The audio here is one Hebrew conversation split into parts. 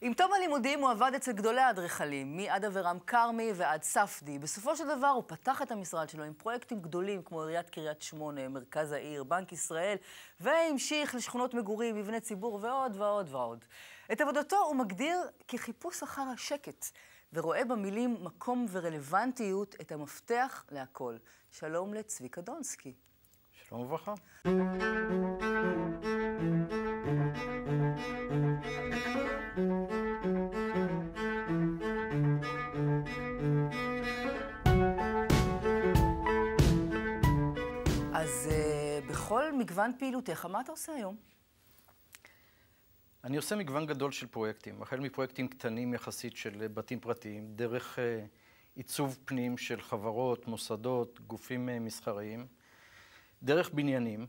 עם תום הלימודים הוא עבד אצל גדולי האדריכלים, מעד אברהם כרמי ועד ספדי. בסופו של דבר הוא פתח את המשרד שלו עם פרויקטים גדולים כמו עיריית קריית שמונה, מרכז העיר, בנק ישראל, והמשיך לשכונות מגורים, מבני ציבור ועוד ועוד ועוד. את עבודתו הוא מגדיר כחיפוש אחר השקט, ורואה במילים מקום ורלוונטיות את המפתח להכל. שלום לצביקה דונסקי. שלום וברכה. מגוון פעילותיך, מה אתה עושה היום? אני עושה מגוון גדול של פרויקטים, החל מפרויקטים קטנים יחסית של אה, בתים פרטיים, דרך uh, עיצוב פנים של חברות, מוסדות, גופים uh, מסחריים, דרך בניינים,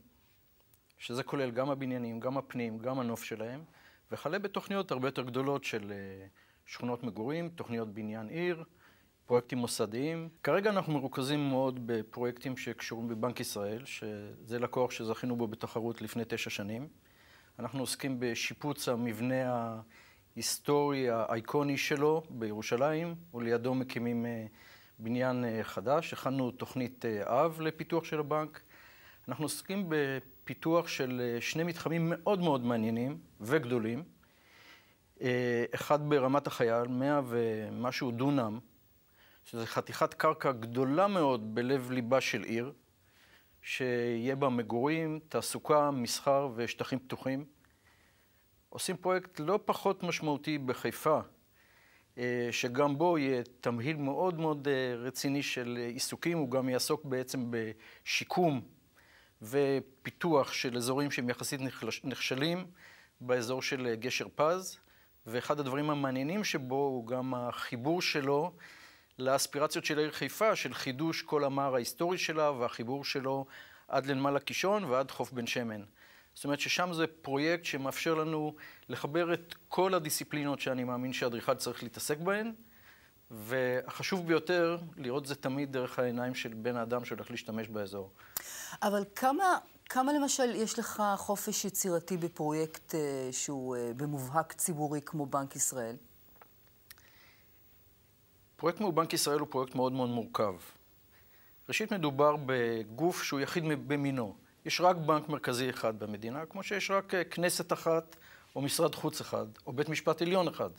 שזה כולל גם הבניינים, גם הפנים, גם הנוף שלהם, וכלה בתוכניות הרבה יותר גדולות של uh, שכונות מגורים, תוכניות בניין עיר, פרויקטים מוסדיים. כרגע אנחנו מרוכזים מאוד בפרויקטים שקשורים בבנק ישראל, שזה לקוח שזכינו בו בתחרות לפני תשע שנים. אנחנו עוסקים בשיפוץ המבנה ההיסטורי האייקוני שלו בירושלים, ולידו מקימים אה, בניין אה, חדש. הכנו תוכנית אה, אב לפיתוח של הבנק. אנחנו עוסקים בפיתוח של שני מתחמים מאוד מאוד מעניינים וגדולים. אחד ברמת החייל, מאה ומשהו דונם שזה חתיכת קרקע גדולה מאוד בלב ליבה של עיר, שיהיה בה מגורים, תעסוקה, מסחר ושטחים פתוחים. עושים פרויקט לא פחות משמעותי בחיפה, אה, שגם בו יהיה תמהיל מאוד מאוד אה, רציני של עיסוקים, הוא גם יעסוק בעצם בשיקום ופיתוח של אזורים שהם יחסית נכשלים, באזור של אה, גשר פז, ואחד הדברים המעניינים שבו הוא גם החיבור שלו לאספירציות של העיר חיפה, של חידוש כל המער ההיסטורי שלה והחיבור שלו עד לנמל הקישון ועד חוף בן שמן. זאת אומרת ששם זה פרויקט שמאפשר לנו לחבר את כל הדיסציפלינות שאני מאמין שאדריכל צריך להתעסק בהן, והחשוב ביותר, לראות זה תמיד דרך העיניים של בן האדם שהולך להשתמש באזור. אבל כמה, כמה למשל יש לך חופש יצירתי בפרויקט אה, שהוא אה, במובהק ציבורי כמו בנק ישראל? פרויקט מול בנק ישראל הוא פרויקט מאוד מאוד מורכב. ראשית, מדובר בגוף שהוא יחיד במינו. יש רק בנק מרכזי אחד במדינה, כמו שיש רק אה, כנסת אחת, או משרד חוץ אחד, או בית משפט עליון אחד.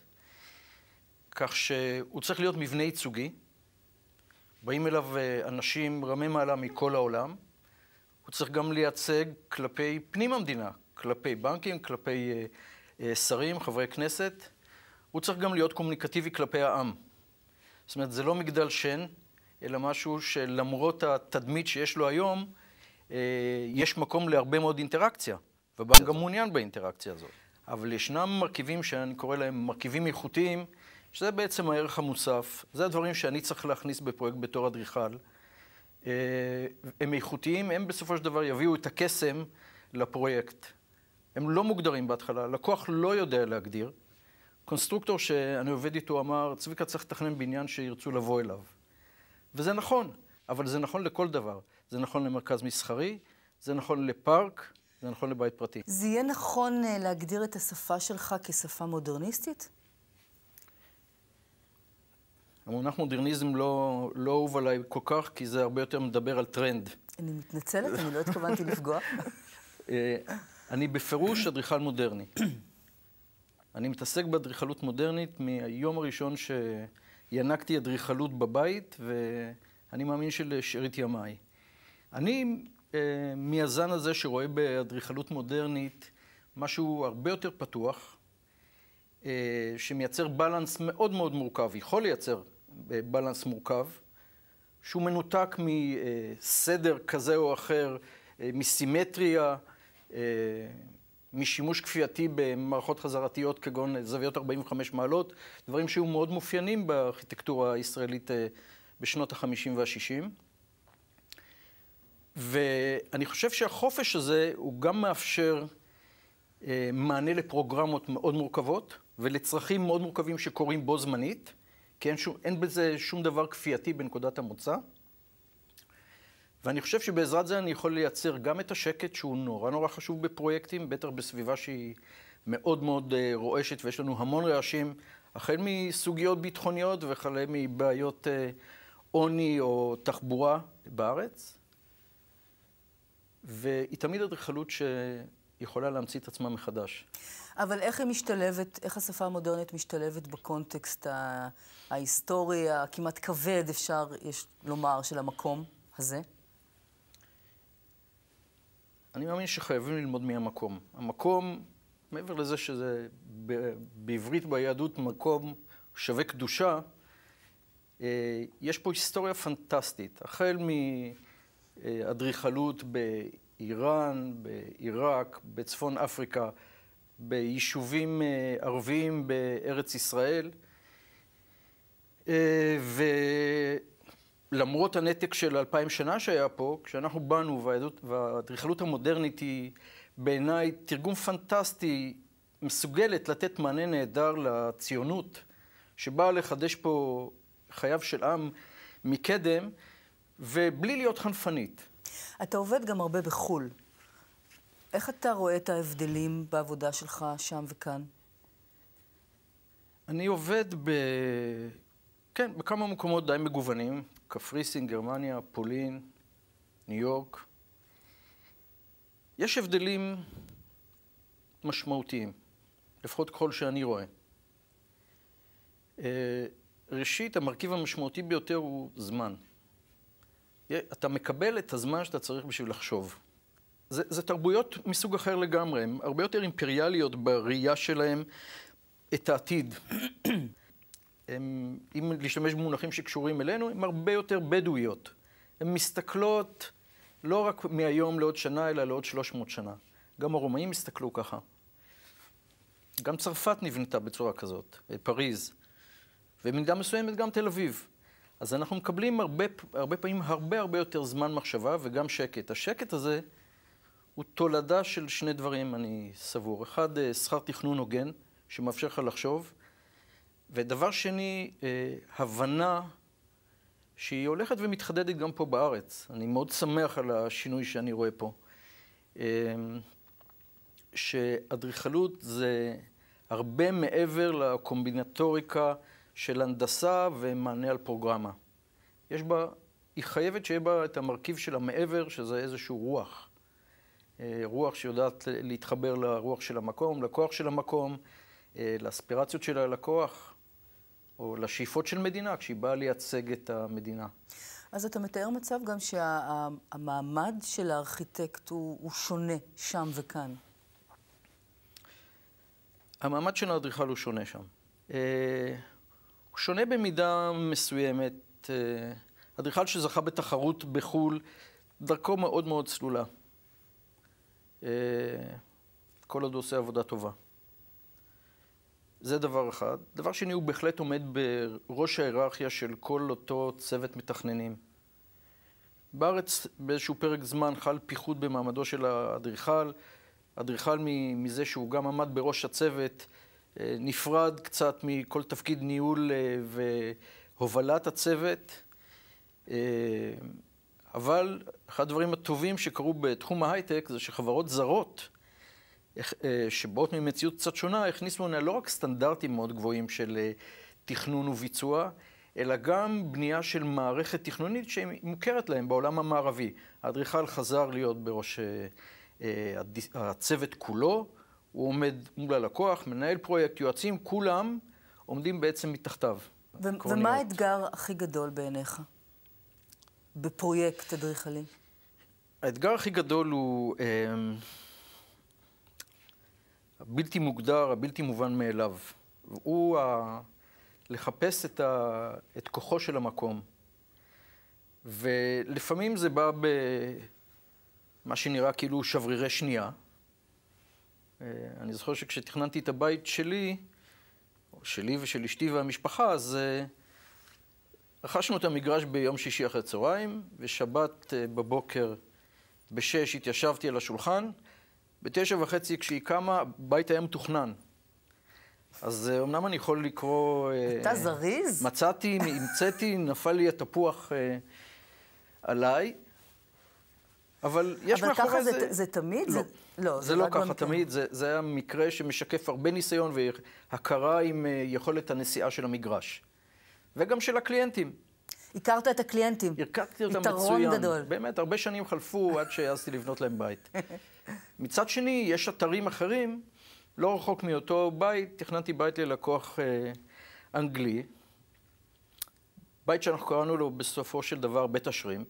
כך שהוא צריך להיות מבנה ייצוגי. באים אליו אה, אנשים רמי מעלה מכל העולם. הוא צריך גם לייצג כלפי פנים המדינה, כלפי בנקים, כלפי אה, שרים, חברי כנסת. הוא צריך גם להיות קומוניקטיבי כלפי העם. זאת אומרת, זה לא מגדל שן, אלא משהו שלמרות התדמית שיש לו היום, אה, יש מקום להרבה מאוד אינטראקציה, והבנק גם מעוניין באינטראקציה הזאת. אבל ישנם מרכיבים שאני קורא להם מרכיבים איכותיים, שזה בעצם הערך המוסף, זה הדברים שאני צריך להכניס בפרויקט בתור אדריכל. אה, הם איכותיים, הם בסופו של דבר יביאו את הקסם לפרויקט. הם לא מוגדרים בהתחלה, לקוח לא יודע להגדיר. קונסטרוקטור שאני עובד איתו אמר, צביקה צריך לתכנן בניין שירצו לבוא אליו. וזה נכון, אבל זה נכון לכל דבר. זה נכון למרכז מסחרי, זה נכון לפארק, זה נכון לבית פרטי. זה יהיה נכון אה, להגדיר את השפה שלך כשפה מודרניסטית? המונח מודרניזם לא, לא אהוב לא עליי כל כך, כי זה הרבה יותר מדבר על טרנד. אני מתנצלת, אני לא התכוונתי לפגוע. אה, אני בפירוש אדריכל מודרני. אני מתעסק באדריכלות מודרנית מהיום הראשון שינקתי אדריכלות בבית, ואני מאמין שלשארית ימיי. אני אה, מהזן הזה שרואה באדריכלות מודרנית משהו הרבה יותר פתוח, אה, שמייצר בלנס מאוד מאוד מורכב, יכול לייצר אה, בלנס מורכב, שהוא מנותק מסדר כזה או אחר, אה, מסימטריה, אה, משימוש כפייתי במערכות חזרתיות כגון זוויות 45 מעלות, דברים שהיו מאוד מופיינים בארכיטקטורה הישראלית אה, בשנות ה-50 וה-60. ואני חושב שהחופש הזה הוא גם מאפשר אה, מענה לפרוגרמות מאוד מורכבות ולצרכים מאוד מורכבים שקורים בו זמנית, כי אין, שום, אין בזה שום דבר כפייתי בנקודת המוצא. ואני חושב שבעזרת זה אני יכול לייצר גם את השקט שהוא נורא נורא חשוב בפרויקטים, בטח בסביבה שהיא מאוד מאוד אה, רועשת ויש לנו המון רעשים, החל מסוגיות ביטחוניות וכלה מבעיות אה, עוני או תחבורה בארץ. והיא תמיד אדריכלות שיכולה להמציא את עצמה מחדש. אבל איך היא משתלבת, איך השפה המודרנית משתלבת בקונטקסט ההיסטורי, הכמעט כבד, אפשר יש לומר, של המקום הזה? אני מאמין שחייבים ללמוד מהמקום. המקום, מעבר לזה שזה בעברית ביהדות מקום שווה קדושה, אה, יש פה היסטוריה פנטסטית, החל מאדריכלות באיראן, בעיראק, בצפון אפריקה, ביישובים אה, ערביים בארץ ישראל, אה, ו... למרות הנתק של אלפיים שנה שהיה פה, כשאנחנו באנו, והאדריכלות המודרנית היא בעיניי תרגום פנטסטי, מסוגלת לתת מענה נהדר לציונות, שבאה לחדש פה חייו של עם מקדם, ובלי להיות חנפנית. אתה עובד גם הרבה בחו"ל. איך אתה רואה את ההבדלים בעבודה שלך שם וכאן? אני עובד ב... כן, בכמה מקומות די מגוונים. קפריסין, גרמניה, פולין, ניו יורק. יש הבדלים משמעותיים, לפחות כל שאני רואה. אה, ראשית, המרכיב המשמעותי ביותר הוא זמן. אתה מקבל את הזמן שאתה צריך בשביל לחשוב. זה, זה תרבויות מסוג אחר לגמרי, הן הרבה יותר אימפריאליות בראייה שלהן את העתיד. הם, אם להשתמש במונחים שקשורים אלינו, הן הרבה יותר בדואיות. הן מסתכלות לא רק מהיום לעוד שנה, אלא לעוד 300 שנה. גם הרומאים הסתכלו ככה. גם צרפת נבנתה בצורה כזאת, פריז, ובמידה מסוימת גם תל אביב. אז אנחנו מקבלים הרבה, הרבה פעמים הרבה הרבה יותר זמן מחשבה וגם שקט. השקט הזה הוא תולדה של שני דברים, אני סבור. אחד, אה, שכר תכנון הוגן, שמאפשר לך לחשוב, ודבר שני, אה, הבנה שהיא הולכת ומתחדדת גם פה בארץ. אני מאוד שמח על השינוי שאני רואה פה. אה, שאדריכלות זה הרבה מעבר לקומבינטוריקה של הנדסה ומענה על פרוגרמה. יש בה, היא חייבת שיהיה בה את המרכיב של המעבר, שזה איזשהו רוח. אה, רוח שיודעת להתחבר לרוח של המקום, לכוח של המקום, לאספירציות של הלקוח, או לשאיפות של מדינה כשהיא באה לייצג את המדינה. אז אתה מתאר מצב גם שהמעמד שה, של הארכיטקט הוא, הוא שונה שם וכאן. המעמד של האדריכל הוא שונה שם. אה, הוא שונה במידה מסוימת. אה, אדריכל שזכה בתחרות בחו"ל, דרכו מאוד מאוד צלולה. אה, כל עוד הוא עושה עבודה טובה. זה דבר אחד. דבר שני, הוא בהחלט עומד בראש ההיררכיה של כל אותו צוות מתכננים. בארץ באיזשהו פרק זמן חל פיחות במעמדו של האדריכל. אדריכל מזה שהוא גם עמד בראש הצוות, אה, נפרד קצת מכל תפקיד ניהול אה, והובלת הצוות. אה, אבל אחד הדברים הטובים שקרו בתחום ההייטק זה שחברות זרות אה, שבאות ממציאות קצת שונה, הכניסו אליה לא רק סטנדרטים מאוד גבוהים של אה, תכנון וביצוע, אלא גם בנייה של מערכת תכנונית שמוכרת להם בעולם המערבי. האדריכל חזר להיות בראש אה, הצוות כולו, הוא עומד מול הלקוח, מנהל פרויקט, יועצים, כולם עומדים בעצם מתחתיו. ומה האתגר הכי גדול בעיניך בפרויקט אדריכלי? האתגר הכי גדול הוא... אמ, הבלתי מוגדר, הבלתי מובן מאליו. הוא ה... לחפש את, ה... את כוחו של המקום. ולפעמים זה בא במה שנראה כאילו שברירי שנייה. אה, אני זוכר שכשתכננתי את הבית שלי, שלי ושל אשתי והמשפחה, אז אה, רכשנו את המגרש ביום שישי אחרי הצהריים, ושבת אה, בבוקר בשש התיישבתי על השולחן, בתשע וחצי כשהיא קמה, בית היה מתוכנן. אז אה, אמנם אני יכול לקרוא... אה, אתה זריז? מצאתי, המצאתי, נפל לי התפוח אה, עליי, אבל יש מאחורי זה... אבל ככה זה זה תמיד? לא, זה, לא, זה, זה לא ככה במקרה. תמיד, זה, זה היה מקרה שמשקף הרבה ניסיון והכרה עם אה, יכולת הנסיעה של המגרש. וגם של הקליינטים. הכרת את הקליינטים. הכרתי אותם מצוין. יתרון גדול. באמת, הרבה שנים חלפו עד שהעזתי לבנות להם בית. מצד שני, יש אתרים אחרים, לא רחוק מאותו בית, תכננתי בית ללקוח אה, אנגלי, בית שאנחנו קראנו לו בסופו של דבר בית השרים,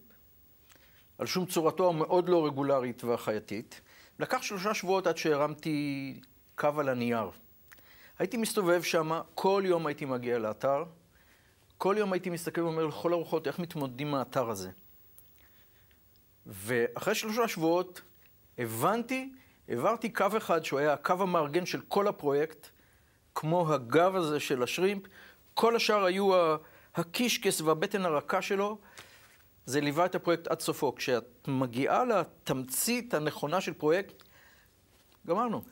על שום צורתו המאוד לא רגולרית והחייתית. לקח שלושה שבועות עד שהרמתי קו על הנייר. הייתי מסתובב שם, כל יום הייתי מגיע לאתר, כל יום הייתי מסתכל ואומר לכל הרוחות, איך מתמודדים עם האתר הזה? ואחרי שלושה שבועות הבנתי, העברתי קו אחד שהוא היה הקו המארגן של כל הפרויקט, כמו הגב הזה של השרימפ, כל השאר היו הקישקס והבטן הרכה שלו. זה ליווה את הפרויקט עד סופו. כשאת מגיעה לתמצית הנכונה של פרויקט, גמרנו.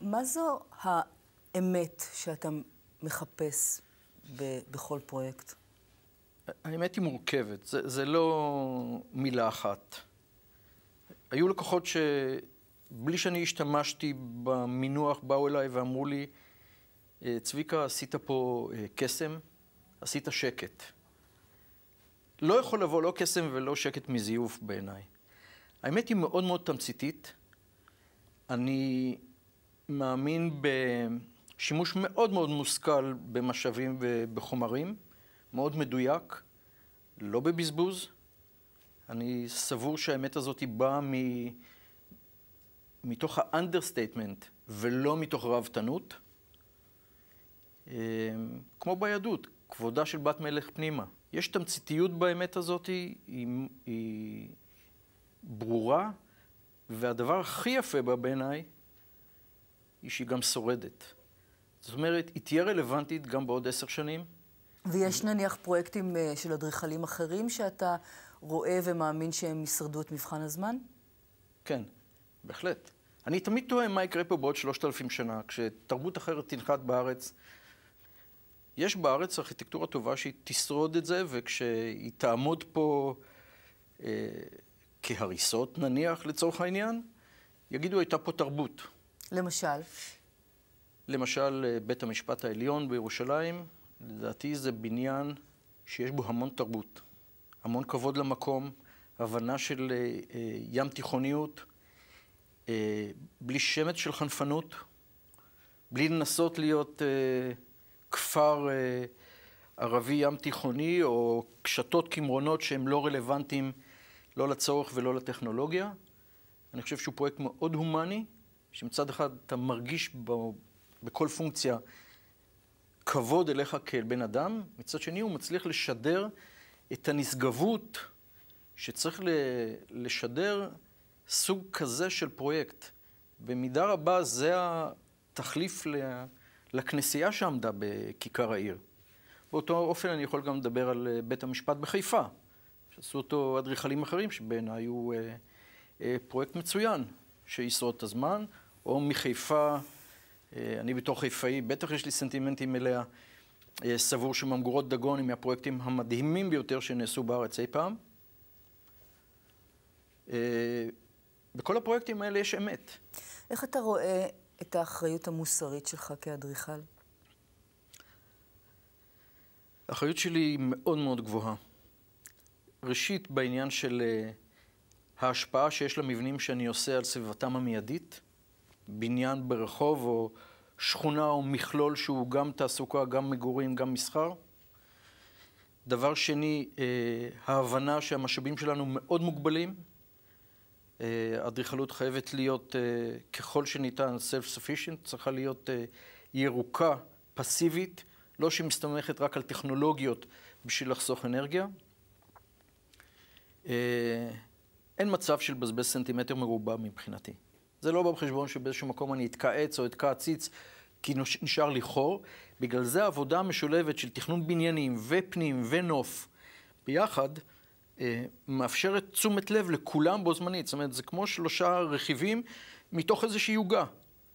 מה זו האמת שאתה מחפש ב- בכל פרויקט? האמת היא מורכבת, זה, זה לא מילה אחת. היו לקוחות שבלי שאני השתמשתי במינוח, באו אליי ואמרו לי, אה, צביקה, עשית פה אה, קסם, עשית שקט. לא יכול לבוא לא קסם ולא שקט מזיוף בעיניי. האמת היא מאוד מאוד תמציתית. אני מאמין בשימוש מאוד מאוד מושכל במשאבים ובחומרים, מאוד מדויק, לא בבזבוז. אני סבור שהאמת הזאת היא באה מ... מתוך האנדרסטייטמנט ולא מתוך ראוותנות. אמ, כמו ביהדות, כבודה של בת מלך פנימה. יש תמציתיות באמת הזאת, היא, היא ברורה, והדבר הכי יפה בה בעיניי, היא שהיא גם שורדת. זאת אומרת, היא תהיה רלוונטית גם בעוד עשר שנים. ויש נניח פרויקטים אה, של אדריכלים אחרים שאתה רואה ומאמין שהם ישרדו את מבחן הזמן? כן, בהחלט. אני תמיד תוהה מה יקרה פה בעוד שלושת אלפים שנה, כשתרבות אחרת תנחת בארץ. יש בארץ ארכיטקטורה טובה שהיא תשרוד את זה, וכשהיא תעמוד פה אה, כהריסות נניח, לצורך העניין, יגידו הייתה פה תרבות. למשל? למשל, אה, בית המשפט העליון בירושלים, לדעתי זה בניין שיש בו המון תרבות. המון כבוד למקום, הבנה של אה, אה, ים תיכוניות, אה, בלי שמץ של חנפנות, בלי לנסות להיות כפר ערבי ים תיכוני או קשתות קמרונות שהם לא רלוונטיים לא לצורך ולא לטכנולוגיה. אני חושב שהוא פרויקט מאוד הומני, שמצד אחד אתה מרגיש ב, בכל פונקציה כבוד אליך כאל בן אדם, מצד שני הוא מצליח לשדר את הנשגבות שצריך לשדר סוג כזה של פרויקט. במידה רבה זה התחליף לכנסייה שעמדה בכיכר העיר. באותו אופן אני יכול גם לדבר על אה, בית המשפט בחיפה, שעשו אותו אדריכלים אחרים, שבעיניי הוא אה, אה, פרויקט מצוין, שישרוד את הזמן, או מחיפה, אה, אני בתור חיפאי, בטח יש לי סנטימנטים אליה, אה, סבור שממגורות דגון הם מהפרויקטים המדהימים ביותר שנעשו בארץ אי פעם. אה, בכל הפרויקטים האלה יש אמת. איך אתה רואה את האחריות המוסרית שלך כאדריכל? האחריות שלי היא מאוד מאוד גבוהה. ראשית, בעניין של אה, ההשפעה שיש למבנים שאני עושה על סביבתם המיידית, בניין ברחוב או שכונה או מכלול שהוא גם תעסוקה, גם מגורים, גם מסחר. דבר שני, אה, ההבנה שהמשאבים שלנו מאוד מוגבלים. אה, אדריכלות חייבת להיות אה, ככל שניתן self-sufficient, צריכה להיות ירוקה, פסיבית, לא שמסתמכת רק על טכנולוגיות בשביל לחסוך אנרגיה. אין מצב של בזבז סנטימטר מרובע מבחינתי. זה לא בא בחשבון שבאיזשהו מקום אני אתקעץ או אתקע עציץ, כי נשאר לי חור. בגלל זה העבודה המשולבת של תכנון בניינים ופנים ונוף ביחד, אה, מאפשרת תשומת לב לכולם בו זמנית. זאת אומרת, זה כמו שלושה רכיבים מתוך איזושהי עוגה.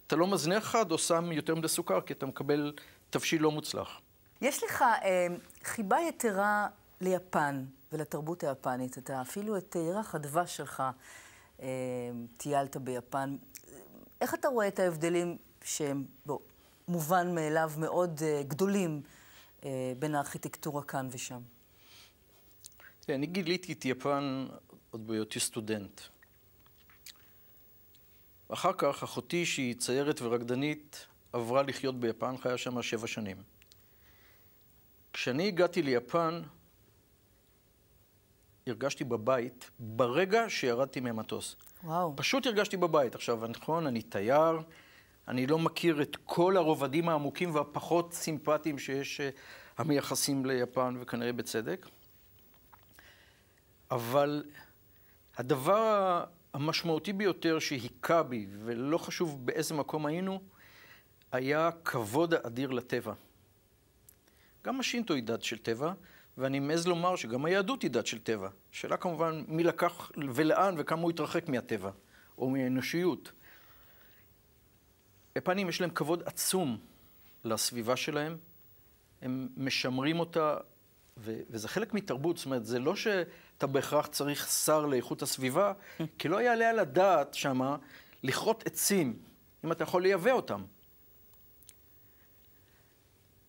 אתה לא מזנה אחד או שם יותר מדי סוכר, כי אתה מקבל תבשיל לא מוצלח. יש לך אה, חיבה יתרה ליפן ולתרבות היפנית. אתה אפילו את ירח הדבש שלך אה, טיילת ביפן. איך אתה רואה את ההבדלים שהם, בוא, מובן מאליו מאוד אה, גדולים אה, בין הארכיטקטורה כאן ושם? אני גיליתי את יפן עוד בהיותי סטודנט. אחר כך אחותי, שהיא ציירת ורקדנית, עברה לחיות ביפן, חיה שם שבע שנים. כשאני הגעתי ליפן, הרגשתי בבית ברגע שירדתי מהמטוס. וואו. פשוט הרגשתי בבית. עכשיו, נכון, אני תייר, אני לא מכיר את כל הרובדים העמוקים והפחות סימפטיים שיש אה, המייחסים ליפן, וכנראה בצדק. אבל הדבר המשמעותי ביותר שהיכה בי, ולא חשוב באיזה מקום היינו, היה כבוד האדיר לטבע. גם היא דת של טבע, ואני מעז לומר שגם היהדות היא דת של טבע. שאלה כמובן מי לקח ולאן וכמה הוא התרחק מהטבע, או מהאנושיות. יפנים יש להם כבוד עצום לסביבה שלהם, הם משמרים אותה, ו- וזה חלק מתרבות, זאת אומרת, זה לא שאתה בהכרח צריך שר לאיכות הסביבה, כי לא יעלה על הדעת שמה לכרות עצים, אם אתה יכול לייבא אותם.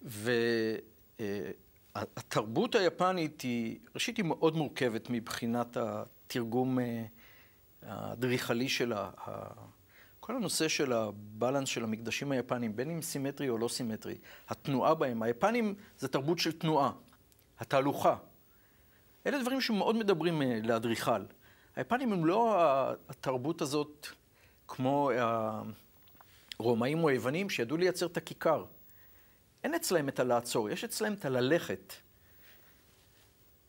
ו... אה, התרבות היפנית היא, ראשית היא מאוד מורכבת מבחינת התרגום אה, האדריכלי שלה. כל הנושא של הבלנס של המקדשים היפנים, בין אם סימטרי או לא סימטרי, התנועה בהם, היפנים זה תרבות של תנועה, התהלוכה. אלה דברים שמאוד מדברים אה, לאדריכל. היפנים הם לא התרבות הזאת כמו הרומאים או היוונים שידעו לייצר את הכיכר. אין אצלהם את הלעצור, יש אצלהם את הללכת.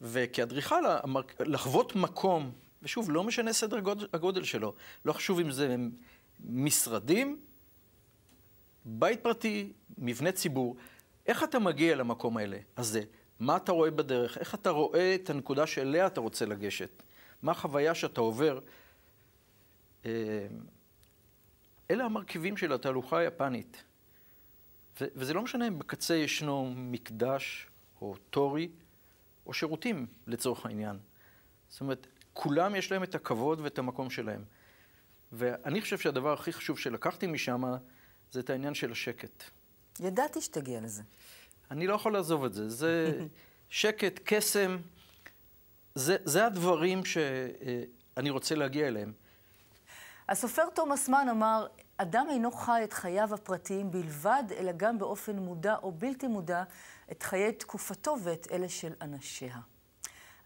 וכאדריכל, לחוות מקום, ושוב, לא משנה סדר הגודל שלו, לא חשוב אם זה משרדים, בית פרטי, מבנה ציבור, איך אתה מגיע למקום האלה, הזה? מה אתה רואה בדרך? איך אתה רואה את הנקודה שאליה אתה רוצה לגשת? מה החוויה שאתה עובר? אה, אלה המרכיבים של התהלוכה היפנית. ו- וזה לא משנה אם בקצה ישנו מקדש או תורי או שירותים לצורך העניין. זאת אומרת, כולם יש להם את הכבוד ואת המקום שלהם. ואני חושב שהדבר הכי חשוב שלקחתי משם זה את העניין של השקט. ידעתי שתגיע לזה. אני לא יכול לעזוב את זה. זה שקט, קסם, זה, זה הדברים שאני אה, רוצה להגיע אליהם. הסופר תומאס מן אמר, אדם אינו חי את חייו הפרטיים בלבד, אלא גם באופן מודע או בלתי מודע את חיי תקופתו ואת אלה של אנשיה.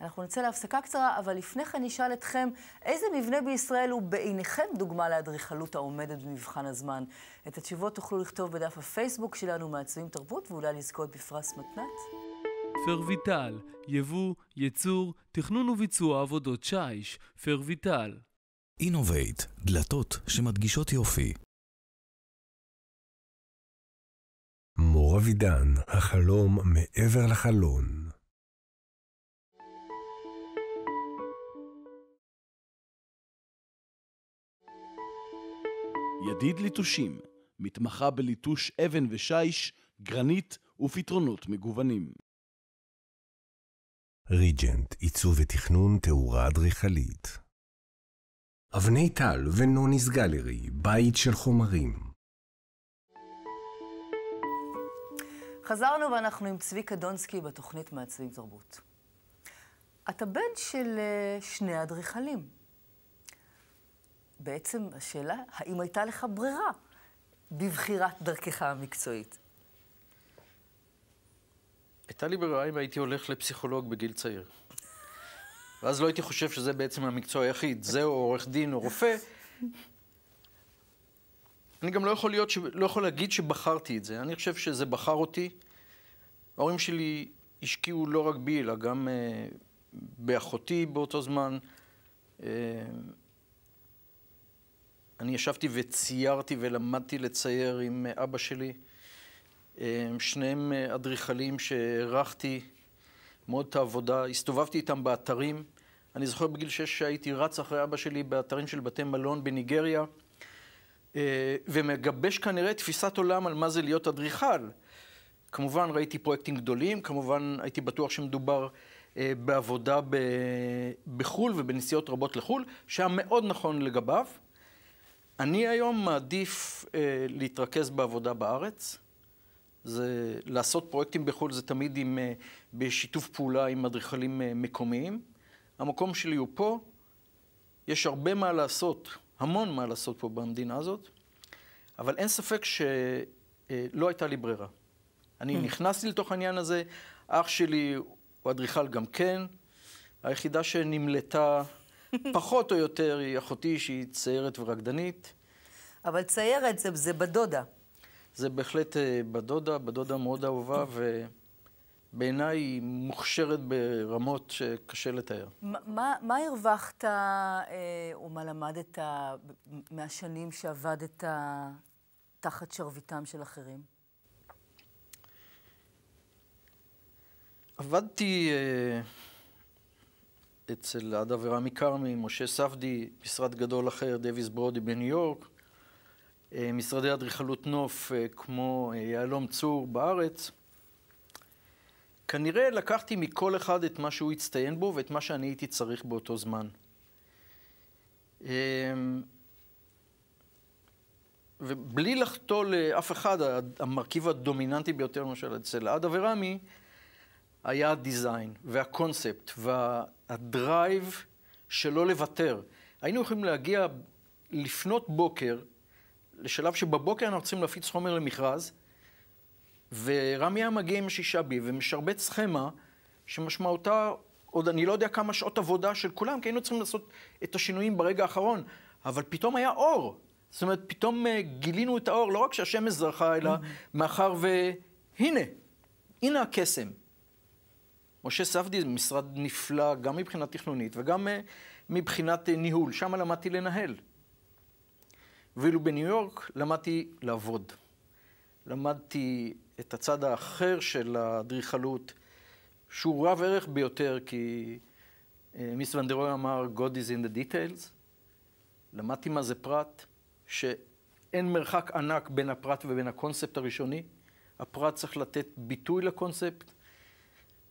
אנחנו נצא להפסקה קצרה, אבל לפני כן נשאל אתכם, איזה מבנה בישראל הוא בעיניכם דוגמה לאדריכלות העומדת במבחן הזמן? את התשובות תוכלו לכתוב בדף הפייסבוק שלנו, מעצבים תרבות, ואולי לזכות בפרס מתנת. פרויטל, יבוא, יצור, תכנון וביצוע עבודות שיש, פרויטל. 03-6171111 אינובייט, דלתות שמדגישות יופי. מור אבידן, החלום מעבר לחלון. ידיד ליטושים, מתמחה בליטוש אבן ושיש, גרנית ופתרונות מגוונים. ריג'נט, עיצוב ותכנון תאורה אדריכלית. אבני טל ונוניס גלרי, בית של חומרים. חזרנו ואנחנו עם צביקה דונסקי בתוכנית מעצבים תרבות. אתה בן של אה, שני אדריכלים. בעצם השאלה, האם הייתה לך ברירה בבחירת דרכך המקצועית? הייתה לי ברירה אם הייתי הולך לפסיכולוג בגיל צעיר. ואז לא הייתי חושב שזה בעצם המקצוע היחיד, זה או עורך דין או רופא. אני גם לא יכול, להיות, לא יכול להגיד שבחרתי את זה, אני חושב שזה בחר אותי. ההורים שלי השקיעו לא רק בי, אלא גם אה, באחותי באותו זמן. אה, אני ישבתי וציירתי ולמדתי לצייר עם אבא שלי. אה, שניהם אה, אדריכלים שהערכתי. ללמוד את העבודה, הסתובבתי איתם באתרים. אני זוכר בגיל שש שהייתי רץ אחרי אבא שלי באתרים של בתי מלון בניגריה, אה, ומגבש כנראה תפיסת עולם על מה זה להיות אדריכל. כמובן ראיתי פרויקטים גדולים, כמובן הייתי בטוח שמדובר אה, בעבודה ב... בחו"ל ובנסיעות רבות לחו"ל, שהיה מאוד נכון לגביו. אני היום מעדיף אה, להתרכז בעבודה בארץ. זה, לעשות פרויקטים בחו"ל זה תמיד עם אה, בשיתוף פעולה עם אדריכלים אה, מקומיים. המקום שלי הוא פה, יש הרבה מה לעשות, המון מה לעשות פה במדינה הזאת, אבל אין ספק שלא אה, הייתה לי ברירה. אני hmm. נכנסתי לתוך העניין הזה, אח שלי הוא אדריכל גם כן, היחידה שנמלטה פחות או יותר היא אחותי שהיא ציירת ורקדנית. אבל ציירת זה, זה בדודה. זה בהחלט אה, בדודה, בדודה מאוד אהובה, ו... בעיניי היא מוכשרת ברמות שקשה לתאר. ما, מה, מה הרווחת אה, או מה למדת מהשנים שעבדת תחת שרביטם של אחרים? עבדתי אה, אצל עדה ורמי כרמי, משה ספדי, משרד גדול אחר, דוויס ברודי בניו יורק, אה, משרדי אדריכלות נוף אה, כמו אה, יהלום צור בארץ. כנראה לקחתי מכל אחד את מה שהוא הצטיין בו ואת מה שאני הייתי צריך באותו זמן. אמ, ובלי לחטוא לאף אחד, המרכיב הדומיננטי ביותר, למשל אצל עדה ורמי, היה הדיזיין והקונספט והדרייב שלא לוותר. היינו יכולים להגיע לפנות בוקר, לשלב שבבוקר אנחנו צריכים להפיץ חומר למכרז, ורמיה מגיע עם השישה בי ומשרבץ סכמה שמשמעותה עוד אני לא יודע כמה שעות עבודה של כולם, כי היינו צריכים לעשות את השינויים ברגע האחרון, אבל פתאום היה אור. זאת אומרת, פתאום אה, גילינו את האור, לא רק שהשמש זרחה, אלא מאחר והנה, הנה הקסם. משה ספדי זה משרד נפלא, גם מבחינה תכנונית וגם אה, מבחינת אה, ניהול. שם למדתי לנהל. ואילו בניו יורק למדתי לעבוד. למדתי את הצד האחר של האדריכלות, שהוא רב ערך ביותר, כי אה, מיס ונדרוי אמר, God is in the details. למדתי מה זה פרט, שאין מרחק ענק בין הפרט ובין הקונספט הראשוני. הפרט צריך לתת ביטוי לקונספט.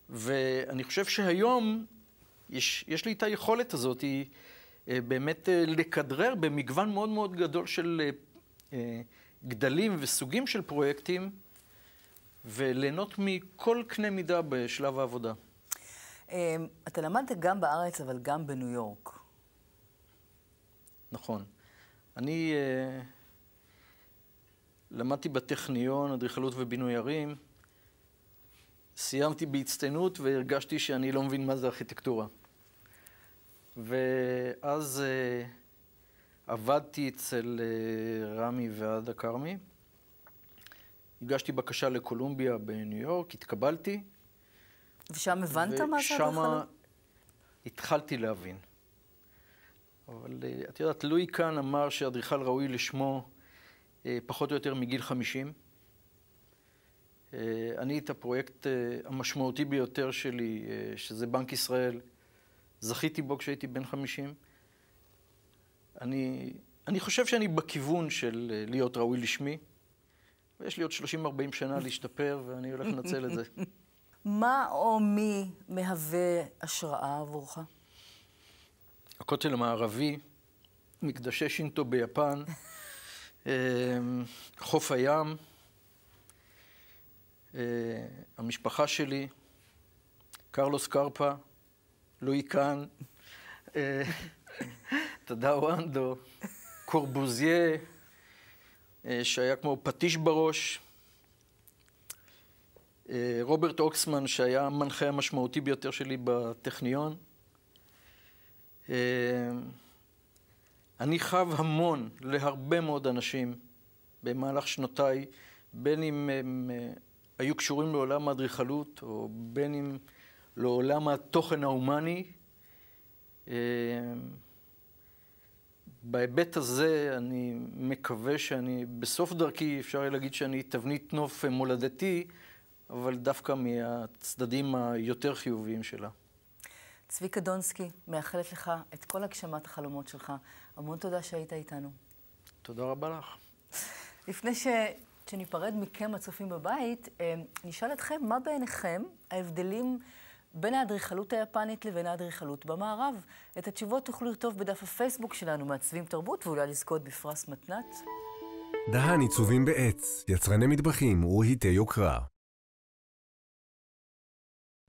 ואני חושב שהיום יש, יש לי את היכולת הזאת היא, אה, באמת אה, לכדרר במגוון מאוד מאוד גדול של אה, אה גדלים וסוגים של פרויקטים, וליהנות מכל קנה מידה בשלב העבודה. אמ, אתה למדת גם בארץ, אבל גם בניו יורק. נכון. אני uh, למדתי בטכניון אדריכלות ובינוי ערים, סיימתי בהצטיינות והרגשתי שאני לא מבין מה זה ארכיטקטורה. ואז uh, עבדתי אצל uh, רמי ועדה כרמי, הגשתי בקשה לקולומביה בניו יורק, התקבלתי. ושם הבנת מה זה הדרך? ושם התחלתי להבין. אבל אה, את יודעת, לואי קאן אמר שאדריכל ראוי לשמו אה, פחות או יותר מגיל 50. אה, אני את הפרויקט המשמעותי ביותר שלי, שזה בנק ישראל, זכיתי בו כשהייתי בן 50. אני, אני חושב שאני בכיוון של להיות ראוי לשמי. ויש לי עוד 30-40 שנה להשתפר, ואני הולך לנצל את זה. מה או מי מהווה השראה עבורך? הכותל המערבי, מקדשי שינטו ביפן, אמ, חוף הים, אה, המשפחה שלי, קרלוס קרפה, לואי קאן, תדאו אה, אנדו, קורבוזייה. אה, שהיה כמו פטיש בראש. אה, רוברט אוקסמן, שהיה המנחה המשמעותי ביותר שלי בטכניון. אה, אני חב המון להרבה מאוד אנשים במהלך שנותיי, בין אם הם היו קשורים לעולם האדריכלות, או בין אם לעולם התוכן ההומני. בהיבט הזה אני מקווה שאני, בסוף דרכי אפשר יהיה להגיד שאני תבנית נוף מולדתי, אבל דווקא מהצדדים היותר חיוביים שלה. צביקה דונסקי, מאחלת לך את כל הגשמת החלומות שלך. המון תודה שהיית איתנו. תודה רבה לך. לפני ש... שניפרד מכם, הצופים בבית, אה, נשאל אתכם, מה בעיניכם ההבדלים... בין האדריכלות היפנית לבין האדריכלות במערב. את התשובות תוכלו לכתוב בדף הפייסבוק שלנו, מעצבים תרבות, ואולי לזכות בפרס מתנת. דהן עיצובים בעץ, יצרני מטבחים ורהיטי יוקרה.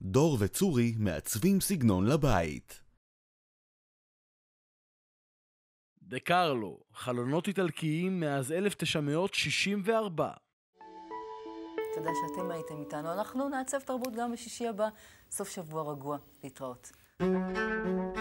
דור וצורי מעצבים סגנון לבית. דה קרלו, חלונות איטלקיים מאז 1964. תודה שאתם הייתם איתנו. אנחנו נעצב תרבות גם בשישי הבא. סוף שבוע רגוע, להתראות. thank you